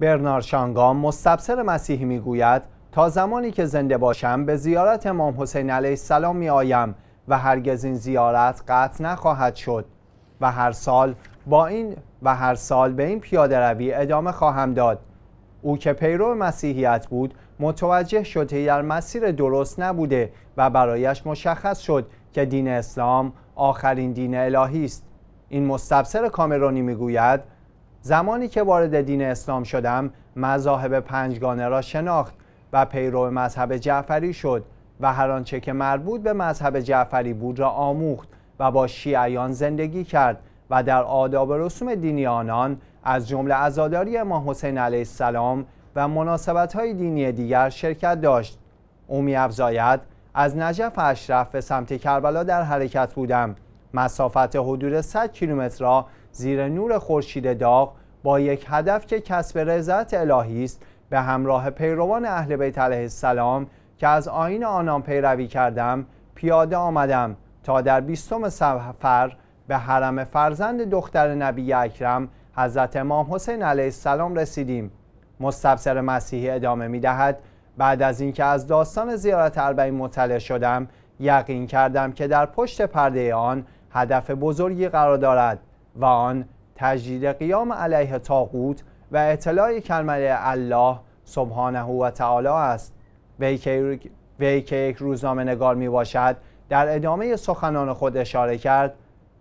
برنار شانگام مستبصر مسیح میگوید تا زمانی که زنده باشم به زیارت امام حسین علیه السلام می آیم و هرگز این زیارت قطع نخواهد شد و هر سال با این و هر سال به این پیاده روی ادامه خواهم داد او که پیرو مسیحیت بود متوجه شد که در مسیر درست نبوده و برایش مشخص شد که دین اسلام آخرین دین الهی است این مستبصر کامرونی میگوید زمانی که وارد دین اسلام شدم مذاهب پنجگانه را شناخت و پیرو مذهب جعفری شد و هر آنچه که مربوط به مذهب جعفری بود را آموخت و با شیعیان زندگی کرد و در آداب رسوم دینی آنان از جمله عزاداری امام حسین علیه السلام و مناسبت های دینی دیگر شرکت داشت او میافزاید از نجف اشرف به سمت کربلا در حرکت بودم مسافت حدود 100 کیلومتر را زیر نور خورشید داغ با یک هدف که کسب رضایت الهی است به همراه پیروان اهل بیت علیه السلام که از آین آنان پیروی کردم پیاده آمدم تا در بیستم سفر به حرم فرزند دختر نبی اکرم حضرت امام حسین علیه السلام رسیدیم مستبصر مسیحی ادامه می دهد بعد از اینکه از داستان زیارت اربعین مطلع شدم یقین کردم که در پشت پرده آن هدف بزرگی قرار دارد و آن تجدید قیام علیه تاقوت و اطلاع کلمه الله سبحانه و تعالی است وی که یک روزنامه نگار می باشد در ادامه سخنان خود اشاره کرد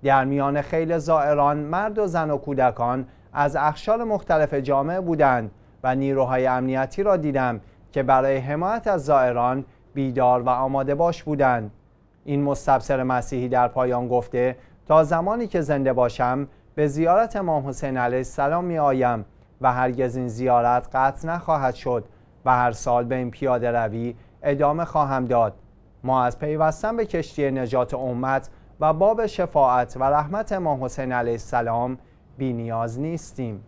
در میان خیل زائران مرد و زن و کودکان از اخشار مختلف جامعه بودند و نیروهای امنیتی را دیدم که برای حمایت از زائران بیدار و آماده باش بودند این مستبصر مسیحی در پایان گفته تا زمانی که زنده باشم به زیارت امام حسین علیه السلام می آیم و هرگز این زیارت قطع نخواهد شد و هر سال به این پیاده روی ادامه خواهم داد ما از پیوستن به کشتی نجات امت و باب شفاعت و رحمت امام حسین علیه السلام بی نیاز نیستیم